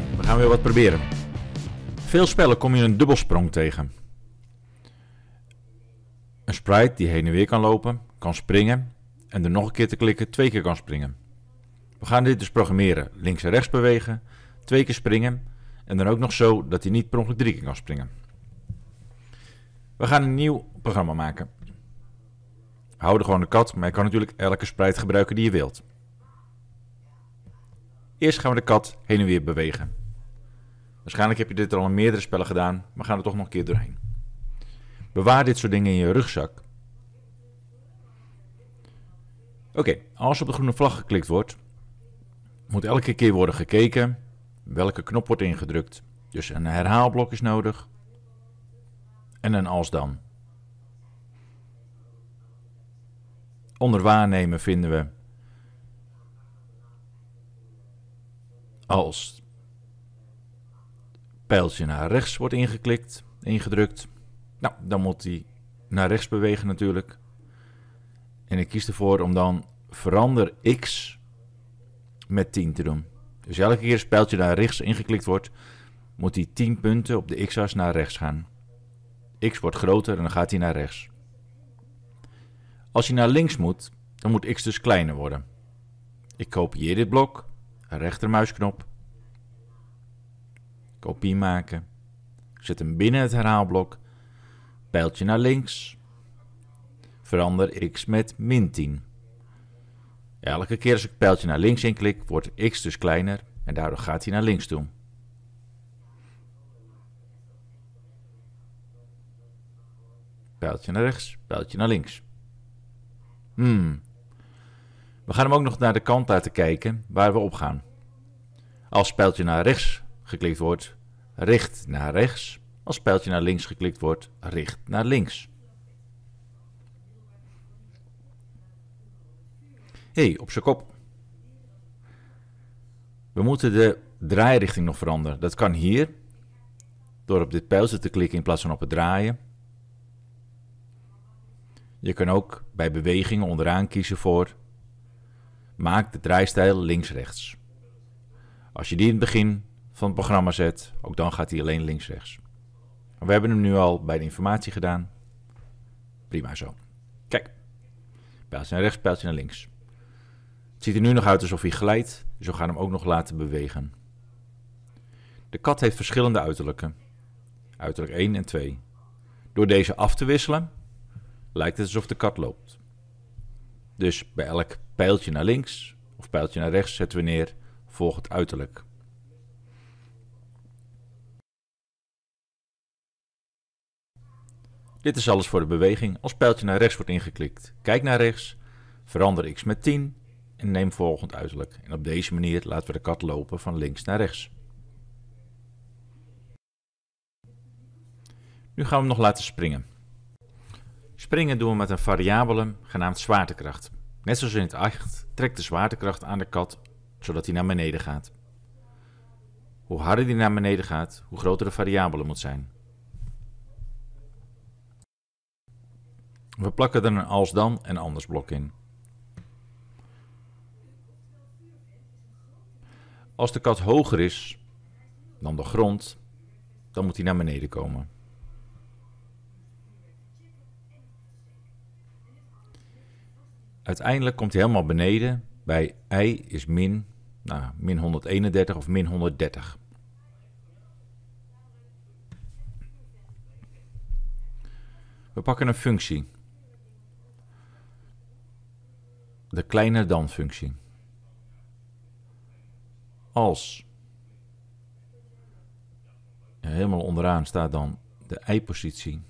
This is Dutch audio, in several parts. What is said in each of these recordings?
we gaan weer wat proberen. Veel spellen kom je een dubbelsprong tegen. Een sprite die heen en weer kan lopen, kan springen en er nog een keer te klikken twee keer kan springen. We gaan dit dus programmeren, links en rechts bewegen, twee keer springen en dan ook nog zo dat hij niet per ongeluk drie keer kan springen. We gaan een nieuw programma maken. Hou houden gewoon de kat, maar je kan natuurlijk elke sprite gebruiken die je wilt. Eerst gaan we de kat heen en weer bewegen. Waarschijnlijk heb je dit al in meerdere spellen gedaan, maar gaan er toch nog een keer doorheen. Bewaar dit soort dingen in je rugzak. Oké, als op de groene vlag geklikt wordt, moet elke keer worden gekeken welke knop wordt ingedrukt. Dus een herhaalblok is nodig en een als dan. Onder waarnemen vinden we Als pijltje naar rechts wordt ingeklikt, ingedrukt, nou, dan moet hij naar rechts bewegen natuurlijk. En ik kies ervoor om dan verander x met 10 te doen. Dus elke keer als pijltje naar rechts ingeklikt wordt, moet die 10 punten op de x-as naar rechts gaan. x wordt groter en dan gaat hij naar rechts. Als hij naar links moet, dan moet x dus kleiner worden. Ik kopieer dit blok rechtermuisknop, kopie maken, zet hem binnen het herhaalblok, pijltje naar links, verander x met min 10. Elke keer als ik pijltje naar links inklik, wordt x dus kleiner en daardoor gaat hij naar links toe. Pijltje naar rechts, pijltje naar links. Hmm, we gaan hem ook nog naar de kant laten kijken waar we op gaan. Als pijltje naar rechts geklikt wordt, richt naar rechts. Als pijltje naar links geklikt wordt, richt naar links. Hé, hey, op zijn kop. We moeten de draairichting nog veranderen. Dat kan hier, door op dit pijltje te klikken in plaats van op het draaien. Je kan ook bij bewegingen onderaan kiezen voor Maak de draaistijl links-rechts. Als je die in het begin van het programma zet, ook dan gaat hij alleen links-rechts. We hebben hem nu al bij de informatie gedaan. Prima zo. Kijk, pijltje naar rechts, pijltje naar links. Het ziet er nu nog uit alsof hij glijdt, dus we gaan hem ook nog laten bewegen. De kat heeft verschillende uiterlijken. Uiterlijk 1 en 2. Door deze af te wisselen, lijkt het alsof de kat loopt. Dus bij elk Pijltje naar links of pijltje naar rechts zetten we neer. Volg het uiterlijk. Dit is alles voor de beweging als pijltje naar rechts wordt ingeklikt. Kijk naar rechts, verander x met 10 en neem volgend uiterlijk. En op deze manier laten we de kat lopen van links naar rechts. Nu gaan we nog laten springen. Springen doen we met een variabele genaamd zwaartekracht. Net zoals in het acht, trekt de zwaartekracht aan de kat zodat hij naar beneden gaat. Hoe harder die naar beneden gaat, hoe groter de variabele moet zijn. We plakken er een als dan en anders blok in. Als de kat hoger is dan de grond, dan moet hij naar beneden komen. Uiteindelijk komt hij helemaal beneden. Bij i is min, nou, min 131 of min 130. We pakken een functie. De kleine dan functie. Als helemaal onderaan staat dan de i-positie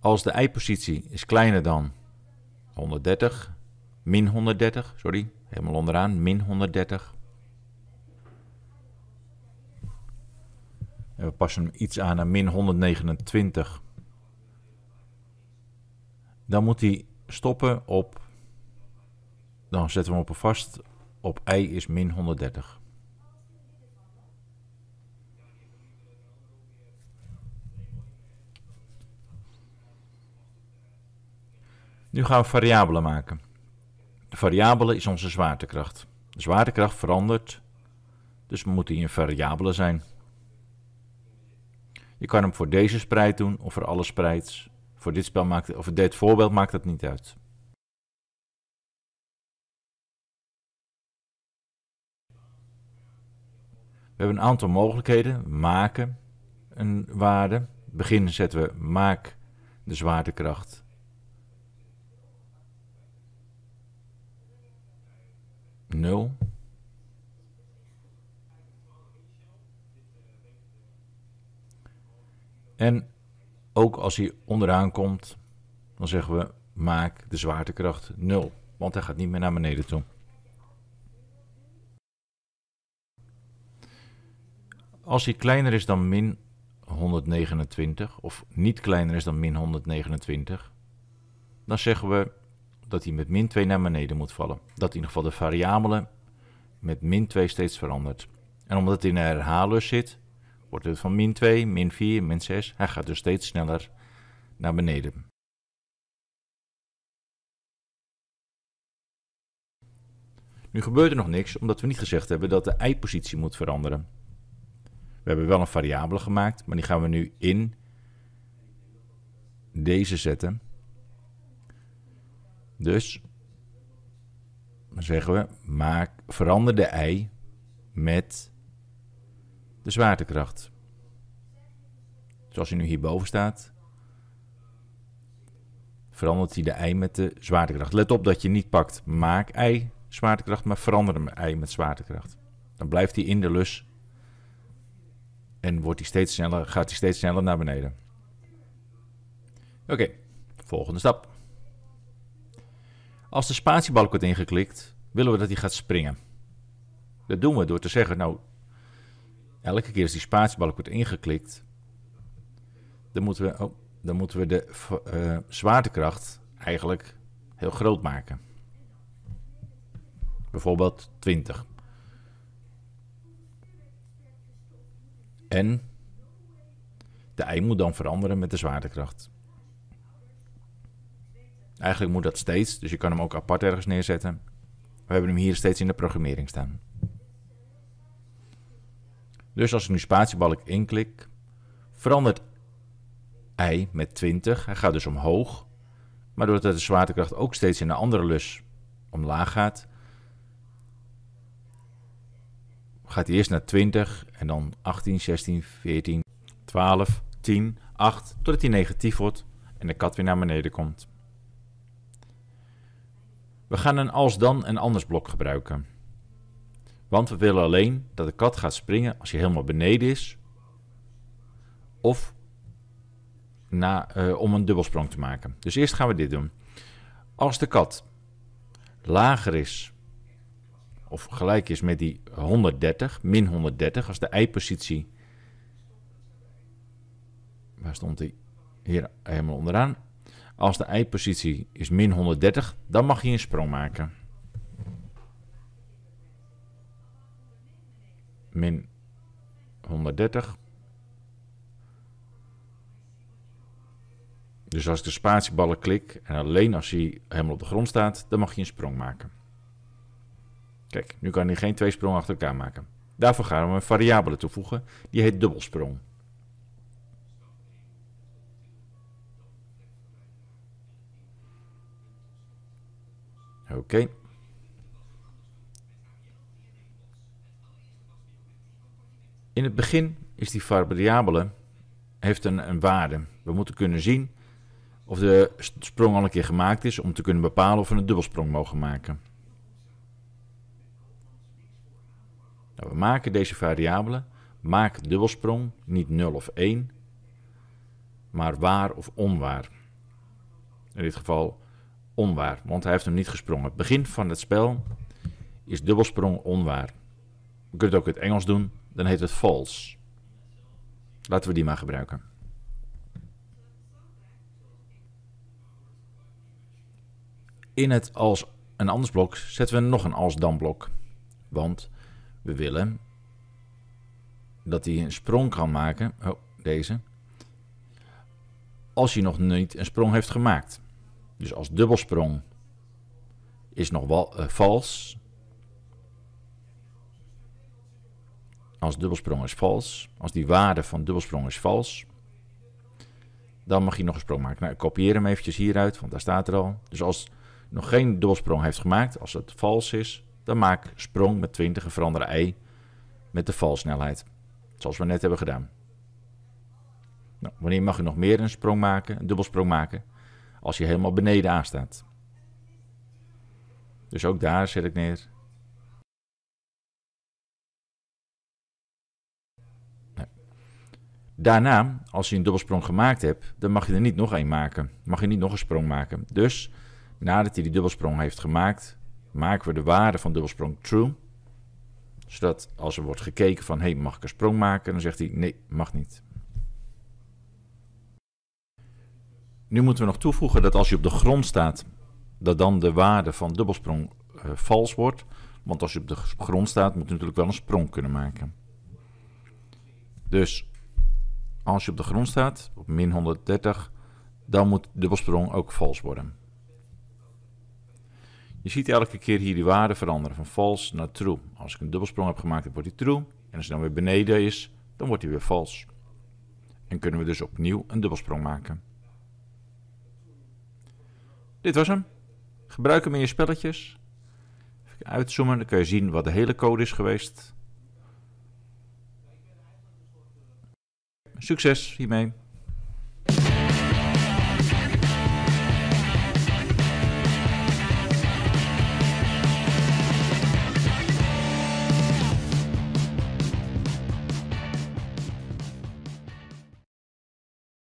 als de y-positie is kleiner dan 130, min 130, sorry, helemaal onderaan, min 130. En we passen hem iets aan naar min 129. Dan moet hij stoppen op, dan zetten we hem op een vast, op i is min 130. Nu gaan we variabelen maken. De variabele is onze zwaartekracht. De zwaartekracht verandert, dus moet moeten een variabele zijn. Je kan hem voor deze spreid doen of voor alle spreids. Voor dit, spel maakt, of dit voorbeeld maakt dat niet uit. We hebben een aantal mogelijkheden. maken een waarde. In het begin zetten we maak de zwaartekracht 0. En ook als hij onderaan komt, dan zeggen we maak de zwaartekracht 0, want hij gaat niet meer naar beneden toe. Als hij kleiner is dan min 129 of niet kleiner is dan min 129, dan zeggen we dat hij met min 2 naar beneden moet vallen. Dat in ieder geval de variabele met min 2 steeds verandert. En omdat het in een herhaler zit, wordt het van min 2, min 4, min 6. Hij gaat dus steeds sneller naar beneden. Nu gebeurt er nog niks, omdat we niet gezegd hebben dat de i-positie moet veranderen. We hebben wel een variabele gemaakt, maar die gaan we nu in deze zetten. Dus zeggen we, maak, verander de ei met de zwaartekracht. Zoals hij nu hierboven staat, verandert hij de ei met de zwaartekracht. Let op dat je niet pakt maak ei zwaartekracht, maar verander hem ei met zwaartekracht. Dan blijft hij in de lus en wordt hij steeds sneller, gaat hij steeds sneller naar beneden. Oké, volgende stap. Als de spatiebalk wordt ingeklikt, willen we dat hij gaat springen. Dat doen we door te zeggen, nou, elke keer als die spatiebalk wordt ingeklikt, dan moeten we, oh, dan moeten we de eh, zwaartekracht eigenlijk heel groot maken. Bijvoorbeeld 20. En de ei moet dan veranderen met de zwaartekracht. Eigenlijk moet dat steeds, dus je kan hem ook apart ergens neerzetten. We hebben hem hier steeds in de programmering staan. Dus als ik nu spatiebalk inklik, verandert I met 20. Hij gaat dus omhoog. Maar doordat de zwaartekracht ook steeds in een andere lus omlaag gaat, gaat hij eerst naar 20 en dan 18, 16, 14, 12, 10, 8, totdat hij negatief wordt en de kat weer naar beneden komt. We gaan een als dan en anders blok gebruiken. Want we willen alleen dat de kat gaat springen als hij helemaal beneden is. Of na, eh, om een dubbelsprong te maken. Dus eerst gaan we dit doen. Als de kat lager is of gelijk is met die 130, min 130, als de i-positie... Waar stond die? Hier helemaal onderaan. Als de eindpositie is min 130, dan mag je een sprong maken. Min 130. Dus als ik de spatieballen klik en alleen als hij helemaal op de grond staat, dan mag je een sprong maken. Kijk, nu kan hij geen twee sprongen achter elkaar maken. Daarvoor gaan we een variabele toevoegen, die heet dubbelsprong. Oké. In het begin is die variabele heeft een, een waarde. We moeten kunnen zien of de sprong al een keer gemaakt is om te kunnen bepalen of we een dubbelsprong mogen maken. Nou, we maken deze variabele Maak dubbelsprong, niet 0 of 1, maar waar of onwaar. In dit geval onwaar, want hij heeft hem niet gesprongen. begin van het spel is dubbelsprong onwaar. We kunnen het ook in het Engels doen, dan heet het false. Laten we die maar gebruiken. In het als een anders blok zetten we nog een als dan blok. Want we willen dat hij een sprong kan maken. Oh, deze. Als hij nog niet een sprong heeft gemaakt. Dus als dubbelsprong is nog wel, eh, vals. Als dubbelsprong is vals. Als die waarde van dubbelsprong is vals. Dan mag je nog een sprong maken. Nou, ik kopieer hem eventjes hieruit, want daar staat er al. Dus als nog geen dubbelsprong heeft gemaakt, als het vals is, dan maak sprong met 20 en verander i met de valsnelheid. Zoals we net hebben gedaan. Nou, wanneer mag u nog meer een sprong maken, een dubbelsprong maken? als je helemaal beneden aan staat. Dus ook daar zet ik neer. Nou. Daarna, als je een dubbelsprong gemaakt hebt, dan mag je er niet nog één maken. Mag je niet nog een sprong maken. Dus nadat hij die dubbelsprong heeft gemaakt, maken we de waarde van dubbelsprong true. Zodat als er wordt gekeken van, hé, hey, mag ik een sprong maken? Dan zegt hij, nee, mag niet. Nu moeten we nog toevoegen dat als je op de grond staat, dat dan de waarde van dubbelsprong uh, vals wordt. Want als je op de grond staat, moet je natuurlijk wel een sprong kunnen maken. Dus als je op de grond staat, op min 130, dan moet dubbelsprong ook vals worden. Je ziet elke keer hier die waarde veranderen van vals naar true. Als ik een dubbelsprong heb gemaakt, dan wordt die true. En als hij dan weer beneden is, dan wordt hij weer vals. En kunnen we dus opnieuw een dubbelsprong maken. Dit was hem. Gebruik hem in je spelletjes. Even uitzoomen, dan kun je zien wat de hele code is geweest. Succes hiermee.